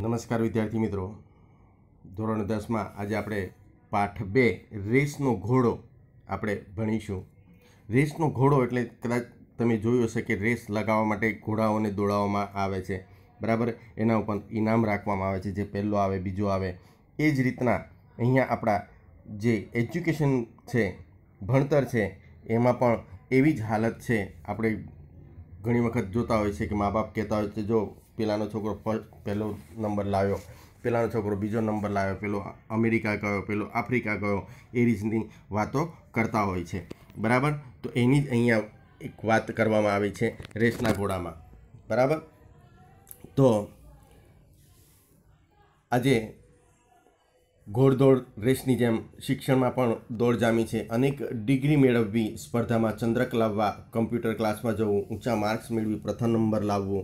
નમસ્કાર વિદ્યાર્થી મિત્રો ધોરણ દસમાં આજે આપણે પાઠ બે રેસનો ઘોડો આપણે ભણીશું રેસનો ઘોડો એટલે કદાચ તમે જોયું હશે કે રેસ લગાવવા માટે ઘોડાઓને દોડાવવામાં આવે છે બરાબર એના ઉપર ઇનામ રાખવામાં આવે છે જે પહેલો આવે બીજો આવે એ જ રીતના અહીંયા આપણા જે એજ્યુકેશન છે ભણતર છે એમાં પણ એવી જ હાલત છે આપણે ઘણી વખત જોતા હોય છે કે મા બાપ કહેતા હોય છે જો પેલાનો છોકરો પહેલો નંબર લાવ્યો પેલાનો છોકરો બીજો નંબર લાવ્યો પેલો અમેરિકા ગયો પેલો આફ્રિકા ગયો એ રીતની વાતો કરતા હોય છે બરાબર તો એની જ અહીંયા એક વાત કરવામાં આવી છે રેસના ઘોડામાં બરાબર તો આજે ઘોડદોડ રેસની જેમ શિક્ષણમાં પણ દોડ જામી છે અનેક ડિગ્રી મેળવવી સ્પર્ધામાં ચંદ્રક લાવવા કમ્પ્યુટર ક્લાસમાં જવું ઊંચા માર્ક્સ મેળવી પ્રથમ નંબર લાવવો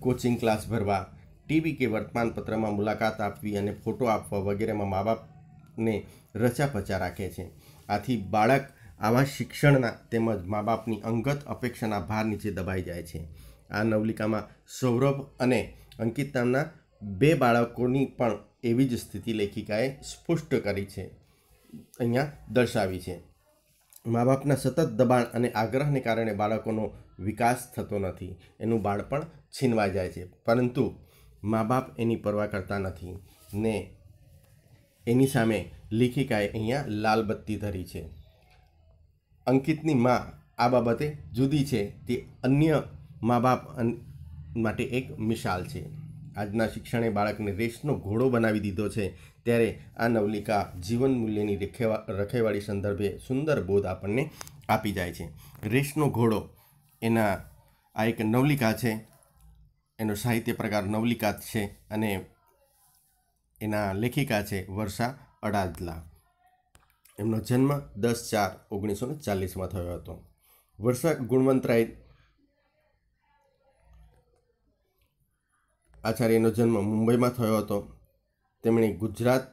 કોચિંગ ક્લાસ ભરવા ટીવી કે વર્તમાનપત્રમાં મુલાકાત આપવી અને ફોટો આપવા વગેરેમાં મા બાપને રચાપચા રાખે છે આથી બાળક આવા શિક્ષણના તેમજ મા બાપની અંગત અપેક્ષાના ભાર નીચે દબાઈ જાય છે આ નવલિકામાં સૌરભ અને અંકિત નામના બે બાળકોની પણ એવી જ સ્થિતિ લેખિકાએ સ્પષ્ટ કરી છે અહીંયા દર્શાવી છે મા બાપના સતત દબાણ અને આગ્રહને કારણે બાળકોનો વિકાસ થતો નથી એનું બાળપણ છીનવાઈ જાય છે પરંતુ મા બાપ એની પરવા કરતા નથી ને એની સામે લેખિકાએ અહીંયા લાલ બત્તી ધરી છે અંકિતની મા આ બાબતે જુદી છે તે અન્ય મા બાપ માટે એક મિસાલ છે આજના શિક્ષણે બાળકને રેસનો ઘોડો બનાવી દીધો છે ત્યારે આ નવલિકા જીવન મૂલ્યની રખેવાળી સંદર્ભે સુંદર બોધ આપણને આપી જાય છે રેસનો ઘોડો એના આ એક નવલિકા છે એનો સાહિત્ય પ્રકાર નવલિકા છે અને એના લેખિકા છે વર્ષા અડાદલા એમનો જન્મ દસ ચાર ઓગણીસો ને ચાલીસમાં થયો હતો વર્ષા ગુણવંતરાય આચાર્યનો જન્મ મુંબઈમાં થયો હતો તેમણે ગુજરાત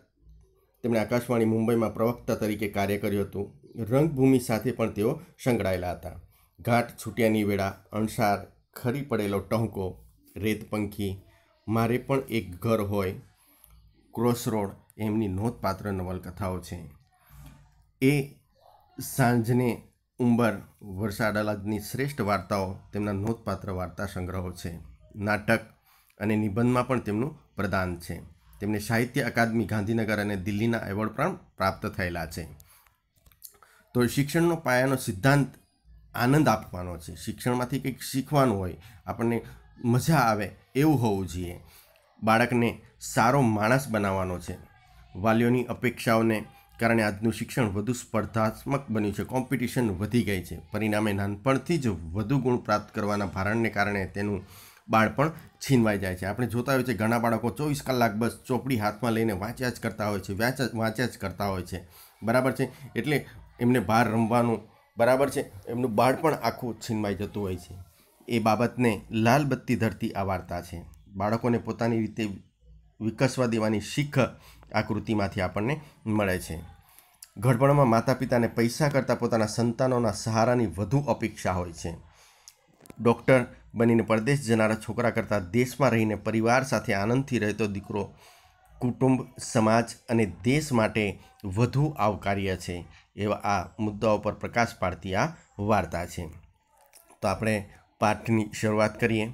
તેમણે આકાશવાણી મુંબઈમાં પ્રવક્તા તરીકે કાર્ય કર્યું હતું રંગભૂમિ સાથે પણ તેઓ સંકળાયેલા હતા ઘાટ છૂટ્યાની વેળા અણસાર ખરી પડેલો ટહુકો રેતપંખી મારે પણ એક ઘર હોય ક્રોસરોડ એમની નોંધપાત્ર નવલકથાઓ છે એ સાંજને ઉંબર વરસાદ અલગની શ્રેષ્ઠ વાર્તાઓ તેમના નોંધપાત્ર વાર્તા સંગ્રહો છે નાટક અને નિબંધમાં પણ તેમનું પ્રદાન છે તેમને સાહિત્ય અકાદમી ગાંધીનગર અને દિલ્હીના એવોર્ડ પણ પ્રાપ્ત થયેલા છે તો શિક્ષણનો પાયાનો સિદ્ધાંત આનંદ આપવાનો છે શિક્ષણમાંથી કંઈક શીખવાનું હોય આપણને મજા આવે એવું હોવું જોઈએ બાળકને સારો માણસ બનાવવાનો છે વાલીઓની અપેક્ષાઓને કારણે આજનું શિક્ષણ વધુ સ્પર્ધાત્મક બન્યું છે કોમ્પિટિશન વધી ગઈ છે પરિણામે નાનપણથી જ વધુ ગુણ પ્રાપ્ત કરવાના ભારણને કારણે તેનું બાળપણ છીનવાઈ જાય છે આપણે જોતા હોય છે ઘણા બાળકો ચોવીસ કલાક બસ ચોપડી હાથમાં લઈને વાંચ્યા જ કરતા હોય છે વાંચ્યા વાંચ્યા જ કરતા હોય છે બરાબર છે એટલે એમને બહાર રમવાનું બરાબર છે એમનું બાળપણ આખું છીનવાઈ જતું હોય છે એ બાબતને લાલ બત્તી ધરતી આ વાર્તા છે બાળકોને પોતાની રીતે વિકસવા દેવાની શીખ આકૃતિમાંથી આપણને મળે છે ઘડપણમાં માતા પિતાને પૈસા કરતાં પોતાના સંતાનોના સહારાની વધુ અપેક્ષા હોય છે ડૉક્ટર બનીને પરદેશ જનારા છોકરા કરતાં દેશમાં રહીને પરિવાર સાથે આનંદથી રહેતો દીકરો કુટુંબ સમાજ અને દેશ માટે વધુ આવકાર્ય છે એવા આ મુદ્દાઓ પર પ્રકાશ પાડતી આ વાર્તા છે તો આપણે પાઠની શરૂઆત કરીએ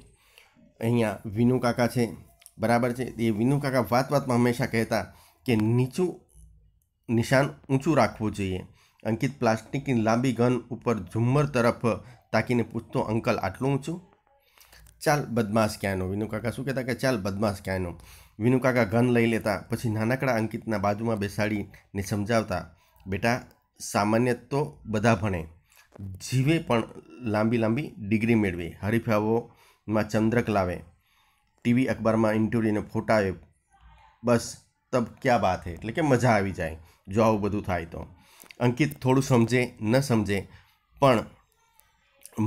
અહીંયા વિનુ કાકા છે બરાબર છે એ વિનુ કાકા વાત વાતમાં હંમેશા કહેતા કે નીચું નિશાન ઊંચું રાખવું જોઈએ અંકિત પ્લાસ્ટિકની લાંબી ગન ઉપર ઝુમ્મર તરફ તાકીને પૂછતો અંકલ આટલું ઊંચું ચાલ બદમાશ ક્યાંનો વિનુકાકા શું કહેતા કે ચાલ બદમાશ ક્યાંનો વિનુકાકા કાકા ગન લઈ લેતા પછી નાનકડા અંકિતના બાજુમાં બેસાડીને સમજાવતા બેટા સામાન્ય તો બધા ભણે જીવે પણ લાંબી લાંબી ડિગ્રી મેળવે હરીફાઓમાં ચંદ્રક લાવે ટીવી અખબારમાં ઇન્ટરવ્યૂને ફોટા આવે બસ તબ ક્યાં વાત હે એટલે કે મજા આવી જાય જો આવું બધું થાય તો અંકિત થોડું સમજે ન સમજે પણ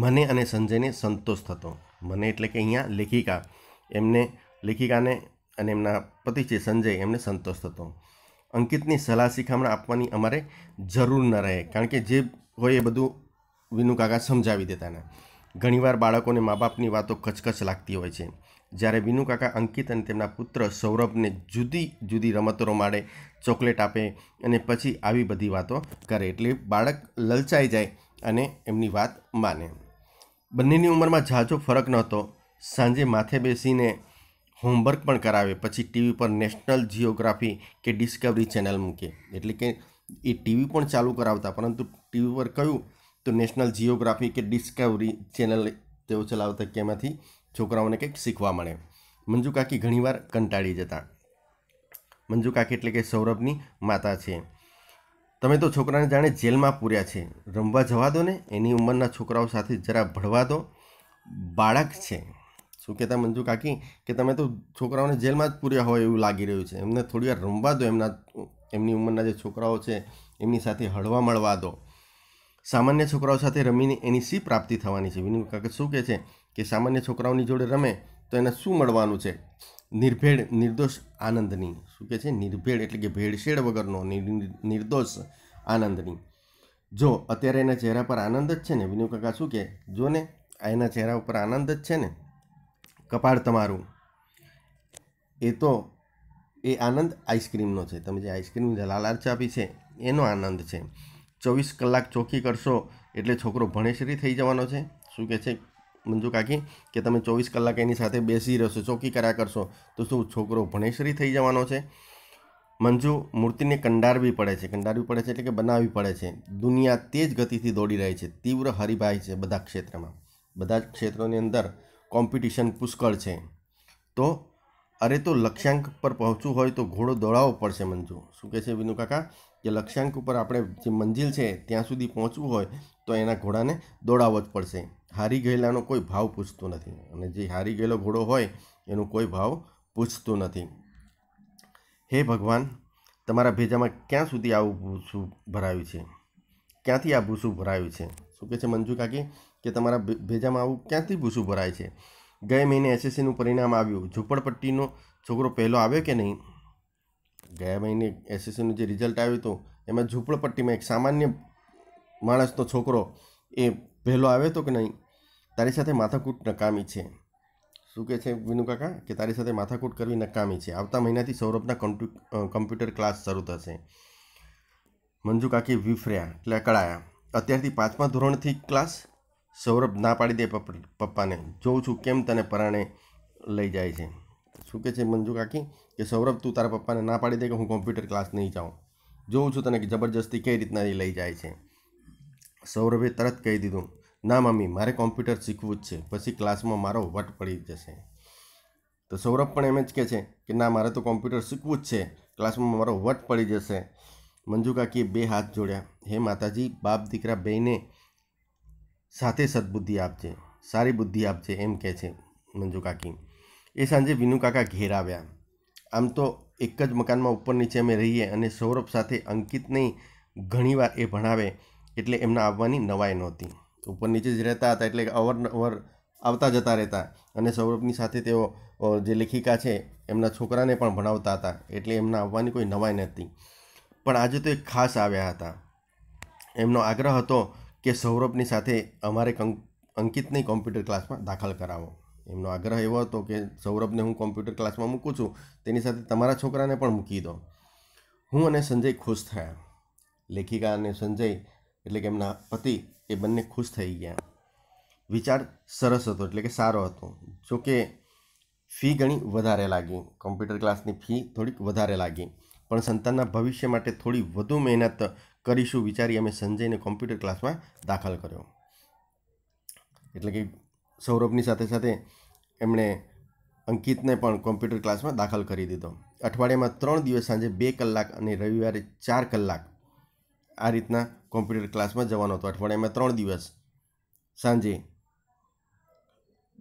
મને અને સંજયને સંતોષ થતો મને એટલે કે અહીંયા લેખિકા એમને લેખિકાને અને એમના પતિ છે સંજય એમને સંતોષ થતો અંકિતની સલાહ શીખામણ આપવાની અમારે જરૂર ન રહે કારણ કે જે હોય એ બધું વિનુકાકા સમજાવી દેતા ને ઘણીવાર બાળકોને મા બાપની વાતો કચકચ લાગતી હોય છે જ્યારે વિનુકાકા અંકિત અને તેમના પુત્ર સૌરભને જુદી જુદી રમતો રમાડે ચોકલેટ આપે અને પછી આવી બધી વાતો કરે એટલે બાળક લલચાઈ જાય અને એમની વાત માને બંનેની ઉંમરમાં ઝાઝો ફરક નહોતો સાંજે માથે બેસીને હોમવર્ક પણ કરાવે પછી ટીવી પર નેશનલ જિયોગ્રાફી કે ડિસ્કવરી ચેનલ મૂકે એટલે કે એ ટીવી પણ ચાલુ કરાવતા પરંતુ ટીવી પર કહ્યું તો નેશનલ જિયોગ્રાફી કે ડિસ્કવરી ચેનલ તેઓ ચલાવતા કે એમાંથી છોકરાઓને કંઈક શીખવા મળે મંજુકાકી કાકી ઘણીવાર કંટાળી જતા મંજુકાકી એટલે કે સૌરભની માતા છે તમે તો છોકરાને જાણે જેલમાં પૂર્યા છે રમવા જવા દો ને એની ઉંમરના છોકરાઓ સાથે જરા ભળવા દો બાળક છે શું કહેતા મંજુ કાકી કે તમે તો છોકરાઓને જેલમાં જ પૂર્યા હોય એવું લાગી રહ્યું છે એમને થોડી વાર રમવા દો એમના એમની ઉંમરના જે છોકરાઓ છે એમની સાથે હળવા મળવા દો સામાન્ય છોકરાઓ સાથે રમીને એની શી પ્રાપ્તિ થવાની છે વિનુ કાકા શું કહે છે કે સામાન્ય છોકરાઓની જોડે રમે તો એને શું મળવાનું છે નિર્ભેળ નિર્દોષ આનંદની શું કહે છે નિર્ભેળ એટલે કે ભેળસેળ વગરનો નિર્દોષ આનંદની જો અત્યારે એના ચહેરા પર આનંદ જ છે ને વિનુ કાકા શું કહે જો ને એના ચહેરા ઉપર આનંદ જ છે ને કપાળ તમારું એ તો એ આનંદ આઈસ્ક્રીમનો છે તમે જે આઈસ્ક્રીમ લાલાર્ચ આપી છે એનો આનંદ છે ચોવીસ કલાક ચોખ્ખી કરશો એટલે છોકરો ભણેસરી થઈ જવાનો છે શું કહે છે મંજુ કાકી કે તમે ચોવીસ કલાક એની સાથે બેસી રહેશો ચોકી કર્યા કરશો તો શું છોકરો ભણેસરી થઈ જવાનો છે મંજુ મૂર્તિને કંડારવી પડે છે કંડારવી પડે છે એટલે કે બનાવવી પડે છે દુનિયા તેજ ગતિથી દોડી રહી છે તીવ્ર હરિભાઈ છે બધા ક્ષેત્રમાં બધા જ ક્ષેત્રોની અંદર કોમ્પિટિશન પુષ્કળ છે તો અરે તો લક્ષ્યાંક પર પહોંચવું હોય તો ઘોડો દોડાવવો પડશે મંજુ શું કહે છે વિનુ કાકા કે લક્ષ્યાંક ઉપર આપણે જે મંજિલ છે ત્યાં સુધી પહોંચવું હોય તો એના ઘોડાને દોડાવવો જ પડશે હારી ગયેલાનો કોઈ ભાવ પૂછતો નથી અને જે હારી ગયેલો ઘોડો હોય એનો કોઈ ભાવ પૂછતો નથી હે ભગવાન તમારા ભેજામાં ક્યાં સુધી આવું ભૂસું ભરાયું છે ક્યાંથી આ ભૂસું ભરાયું છે શું કહે છે મંજુ કાકી કે તમારા ભેજામાં આવું ક્યાંથી ભૂસું ભરાય છે ગયા મહિને એસએસસીનું પરિણામ આવ્યું ઝૂંપડપટ્ટીનો છોકરો પહેલો આવ્યો કે નહીં ગયા મહિને એસએસસીનું જે રિઝલ્ટ આવ્યું હતું એમાં ઝૂંપડપટ્ટીમાં એક સામાન્ય માણસનો છોકરો એ પહેલો આવ્યો હતો કે નહીં તારી સાથે માથાકૂટ નકામી છે શું કહે છે વિનુ કાકા કે તારી સાથે માથાકૂટ કરવી નકામી છે આવતા મહિનાથી સૌરભના કમ્પ્યુટર ક્લાસ શરૂ થશે મંજુ કાકી વિફર્યા એટલે અકળાયા અત્યારથી પાંચમા ધોરણથી ક્લાસ સૌરભ ના પાડી દે પપ્પાને જોઉં છું કેમ તને પરાણે લઈ જાય છે શું કહે છે મંજુ કાકી કે સૌરભ તું તારા પપ્પાને ના પાડી દે કે હું કોમ્પ્યુટર ક્લાસ નહીં જાઉં જોઉં છું તને કે જબરજસ્તી કઈ રીતના એ લઈ જાય છે સૌરભે તરત કહી દીધું ના મમ્મી મારે કોમ્પ્યુટર શીખવું જ છે પછી ક્લાસમાં મારો વટ પડી જશે તો સૌરભ પણ એમ જ કહે છે કે ના મારે તો કોમ્પ્યુટર શીખવું જ છે ક્લાસમાં મારો વટ પડી જશે મંજુકાકીએ બે હાથ જોડ્યા હે માતાજી બાપ દીકરા બેને સાથે સદબુદ્ધિ આપજે સારી બુદ્ધિ આપજે એમ કહે છે મંજુકાકી એ સાંજે વિનુકાકા ઘેર આવ્યા આમ તો એક જ મકાનમાં ઉપર નીચે અમે રહીએ અને સૌરભ સાથે અંકિત નહીં ઘણીવાર એ ભણાવે એટલે એમના આવવાની નવાઈ નહોતી ઉપર નીચે જ રહેતા હતા એટલે અવરનવર આવતા જતા રહેતા અને સૌરભની સાથે તેઓ જે લેખિકા છે એમના છોકરાને પણ ભણાવતા હતા એટલે એમના આવવાની કોઈ નવાઈ નહોતી પણ આજે તો એક ખાસ આવ્યા હતા એમનો આગ્રહ હતો કે સૌરભની સાથે અમારે અંકિતને કોમ્પ્યુટર ક્લાસમાં દાખલ કરાવો એમનો આગ્રહ એવો હતો કે સૌરભને હું કોમ્પ્યુટર ક્લાસમાં મૂકું છું તેની સાથે તમારા છોકરાને પણ મૂકી દો હું અને સંજય ખુશ થયા લેખિકા અને સંજય એટલે કે એમના પતિ એ બંને ખુશ થઈ ગયા વિચાર સરસ હતો એટલે કે સારો હતો જોકે ફી ઘણી વધારે લાગી કોમ્પ્યુટર ક્લાસની ફી થોડીક વધારે લાગી પણ સંતાનના ભવિષ્ય માટે થોડી વધુ મહેનત કરીશું વિચારી અમે સંજયને કોમ્પ્યુટર ક્લાસમાં દાખલ કર્યો એટલે કે સૌરભની સાથે સાથે એમણે અંકિતને પણ કોમ્પ્યુટર ક્લાસમાં દાખલ કરી દીધો અઠવાડિયામાં ત્રણ દિવસ સાંજે બે કલાક અને રવિવારે ચાર કલાક આ રીતના કોમ્પ્યુટર ક્લાસમાં જવાનો હતો અઠવાડિયામાં ત્રણ દિવસ સાંજે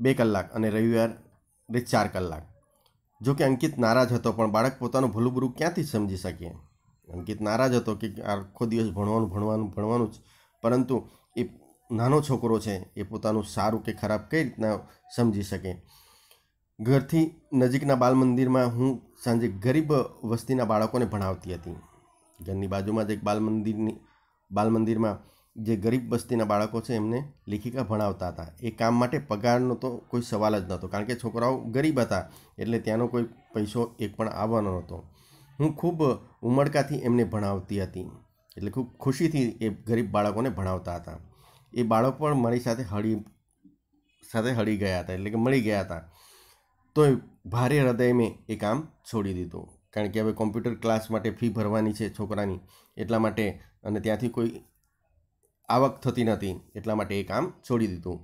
બે કલાક અને રવિવારે ચાર કલાક જો કે અંકિત નારાજ હતો પણ બાળક પોતાનું ભલું ક્યાંથી સમજી શકે અંકિત નારાજ હતો કે આખો દિવસ ભણવાનું ભણવાનું ભણવાનું જ પરંતુ એ નાનો છોકરો છે એ પોતાનું સારું કે ખરાબ કઈ રીતના સમજી શકે ઘરથી નજીકના બાલમંદિરમાં હું સાંજે ગરીબ વસ્તીના બાળકોને ભણાવતી હતી ઘરની બાજુમાં જ એક બાલ મંદિરની બાલ જે ગરીબ બસ્તીના બાળકો છે એમને લેખિકા ભણાવતા હતા એ કામ માટે પગારનો તો કોઈ સવાલ જ નહોતો કારણ કે છોકરાઓ ગરીબ હતા એટલે ત્યાંનો કોઈ પૈસો એક પણ આવવાનો નહોતો હું ખૂબ ઉમળકાથી એમને ભણાવતી હતી એટલે ખૂબ ખુશીથી એ ગરીબ બાળકોને ભણાવતા હતા એ બાળક પણ મારી સાથે હળી સાથે હળી ગયા હતા એટલે કે મળી ગયા હતા તો ભારે હૃદય મેં એ કામ છોડી દીધું કારણ કે હવે કોમ્પ્યુટર ક્લાસ માટે ફી ભરવાની છે છોકરાની એટલા માટે અને ત્યાંથી કોઈ આવક થતી નહોતી એટલા માટે એ કામ છોડી દીધું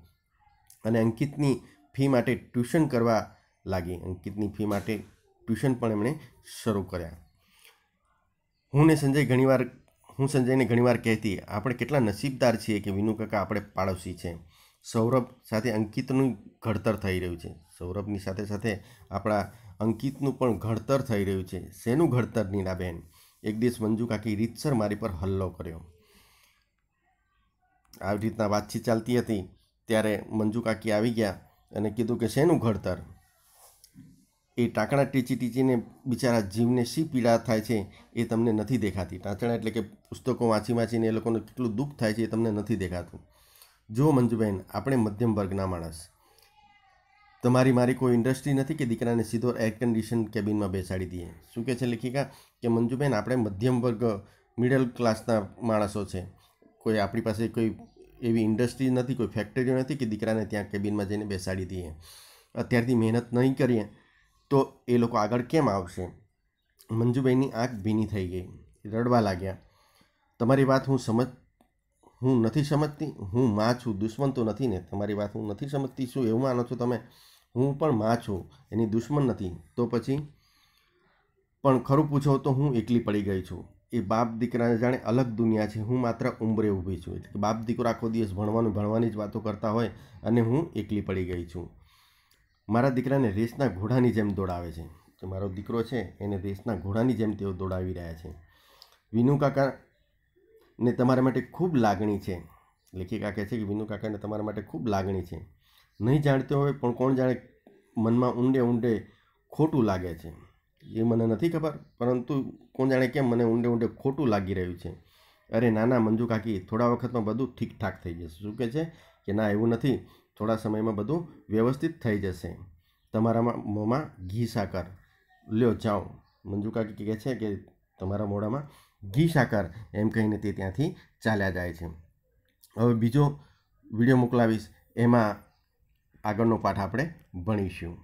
અને અંકિતની ફી માટે ટ્યુશન કરવા લાગી અંકિતની ફી માટે ટ્યુશન પણ એમણે શરૂ કર્યા હું ને સંજય ઘણીવાર હું સંજયને ઘણીવાર કહેતી આપણે કેટલા નસીબદાર છીએ કે વિનુ કાકા આપણે પાડોશી છે સૌરભ સાથે અંકિતનું ઘડતર થઈ રહ્યું છે સૌરભની સાથે સાથે આપણા અંકિતનું પણ ઘડતર થઈ રહ્યું છે શેનું ઘડતર નીનાબેન એક દિવસ મંજુ કાકી રીતસર મારી પર હલ્લો કર્યો આવી રીતના વાતચીત ચાલતી હતી ત્યારે મંજુ કાકી આવી ગયા અને કીધું કે શેનું ઘડતર એ ટાંકણા ટીચી ટીચીને બિચારા જીવને શી પીડા થાય છે એ તમને નથી દેખાતી ટાંચણા એટલે કે પુસ્તકો વાંચી વાંચીને એ લોકોને કેટલું દુઃખ થાય છે એ તમને નથી દેખાતું જો મંજુબેન આપણે મધ્યમ વર્ગના માણસ તમારી મારી કોઈ ઇન્ડસ્ટ્રી નથી કે દીકરાને સીધો એર કન્ડિશન કેબિનમાં બેસાડી દઈએ શું કહે છે લેખિકા કે મંજુબેન આપણે મધ્યમ વર્ગ મિડલ ક્લાસના માણસો છે કોઈ આપણી પાસે કોઈ એવી ઇન્ડસ્ટ્રી નથી કોઈ ફેક્ટરીઓ નથી કે દીકરાને ત્યાં કેબિનમાં જઈને બેસાડી દઈએ અત્યારથી મહેનત નહીં કરીએ તો એ લોકો આગળ કેમ આવશે મંજુબેનની આંખ ભીની થઈ ગઈ રડવા લાગ્યા તમારી વાત હું સમજ હું નથી સમજતી હું માં છું દુશ્મન તો નથી ને તમારી વાત હું નથી સમજતી છું એવું માનો છો તમે હું પણ માં છું એની દુશ્મન નથી તો પછી પણ ખરું પૂછો તો હું એકલી પડી ગઈ છું એ બાપ દીકરાને જાણે અલગ દુનિયા છે હું માત્ર ઉંબરે ઊભી છું એટલે કે બાપ દીકરો આખો દિવસ ભણવાનું ભણવાની જ વાતો કરતા હોય અને હું એકલી પડી ગઈ છું મારા દીકરાને રેસના ઘોડાની જેમ દોડાવે છે તો મારો દીકરો છે એને રેસના ઘોડાની જેમ તેઓ દોડાવી રહ્યા છે વિનુ કાકા ને તમારા માટે ખૂબ લાગણી છે લેખિકા કહે છે કે વિનુ કાકાને તમારા માટે ખૂબ લાગણી છે નહીં જાણતો હોય પણ કોણ જાણે મનમાં ઊંડે ઊંડે ખોટું લાગે છે એ મને નથી ખબર પરંતુ કોણ જાણે કેમ મને ઊંડે ઊંડે ખોટું લાગી રહ્યું છે અરે નાના ના મંજુ કાકી થોડા વખતમાં બધું ઠીકઠાક થઈ જશે શું કહે છે કે ના એવું નથી થોડા સમયમાં બધું વ્યવસ્થિત થઈ જશે તમારામાં મોંમાં ઘી સાકર લ્યો જાઓ મંજુ કાકી કહે છે કે તમારા મોઢામાં ઘી સાકર એમ કહીને તે ત્યાંથી ચાલ્યા જાય છે હવે બીજો વિડીયો મોકલાવીશ એમાં આગળનો પાઠ આપણે ભણીશું